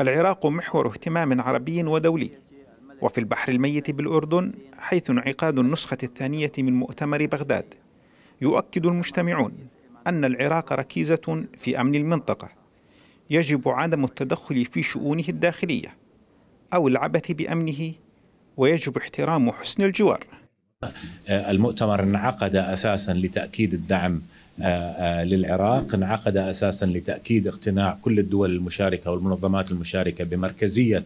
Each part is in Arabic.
العراق محور اهتمام عربي ودولي وفي البحر الميت بالأردن حيث انعقاد النسخة الثانية من مؤتمر بغداد يؤكد المجتمعون أن العراق ركيزة في أمن المنطقة يجب عدم التدخل في شؤونه الداخلية أو العبث بأمنه ويجب احترام حسن الجوار آه، المؤتمر انعقد اساسا لتاكيد الدعم آه، آه، للعراق انعقد اساسا لتاكيد اقتناع كل الدول المشاركه والمنظمات المشاركه بمركزيه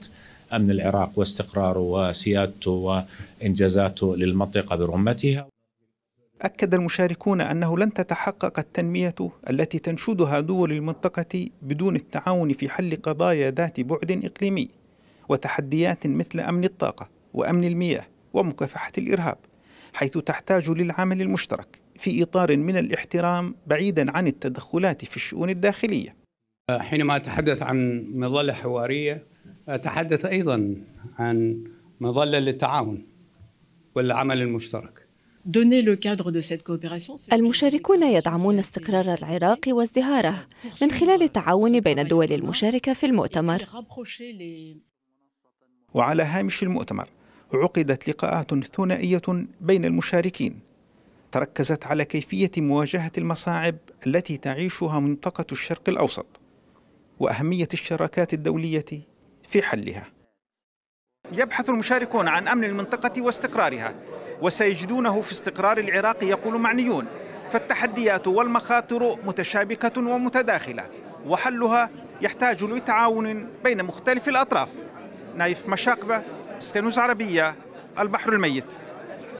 امن العراق واستقراره وسيادته وانجازاته للمنطقه برمتها أكد المشاركون أنه لن تتحقق التنمية التي تنشدها دول المنطقة بدون التعاون في حل قضايا ذات بعد إقليمي وتحديات مثل أمن الطاقة وأمن المياه ومكافحة الإرهاب حيث تحتاج للعمل المشترك في إطار من الاحترام بعيدا عن التدخلات في الشؤون الداخلية حينما أتحدث عن مظلة حوارية أتحدث أيضا عن مظلة للتعاون والعمل المشترك المشاركون يدعمون استقرار العراق وازدهاره من خلال التعاون بين الدول المشاركة في المؤتمر وعلى هامش المؤتمر عقدت لقاءات ثنائية بين المشاركين تركزت على كيفية مواجهة المصاعب التي تعيشها منطقة الشرق الأوسط وأهمية الشراكات الدولية في حلها يبحث المشاركون عن أمن المنطقة واستقرارها وسيجدونه في استقرار العراق يقول معنيون فالتحديات والمخاطر متشابكة ومتداخلة وحلها يحتاج لتعاون بين مختلف الأطراف نايف مشاقبة اسكندوس عربية البحر الميت